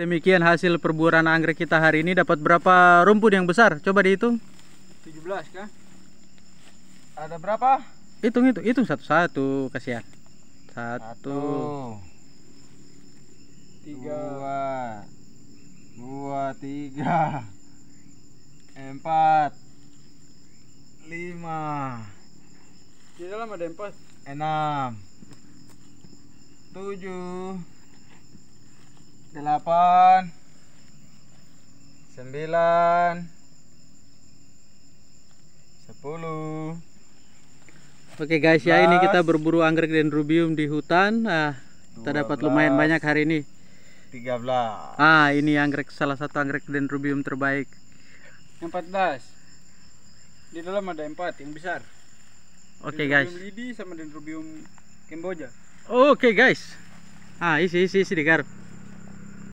Demikian hasil perburuan anggrek kita hari ini dapat berapa rumput yang besar? Coba dihitung. 17 kah? Ada berapa? Hitung itu, hitung satu-satu kasihan. Satu. Tiga. Dua. Dua, tiga. Empat. Lima. Di lama ada empat. Enam. Tujuh. 8 9 10 Oke guys 11, ya ini kita berburu anggrek dan rubium di hutan nah, Kita 12, dapat lumayan banyak hari ini 13 ah ini anggrek salah satu anggrek dan rubium terbaik 14 di dalam ada 4 yang besar Oke okay, guys lidi sama dendrobium Kemboja Oke okay, guys ah isi isi isi di garpu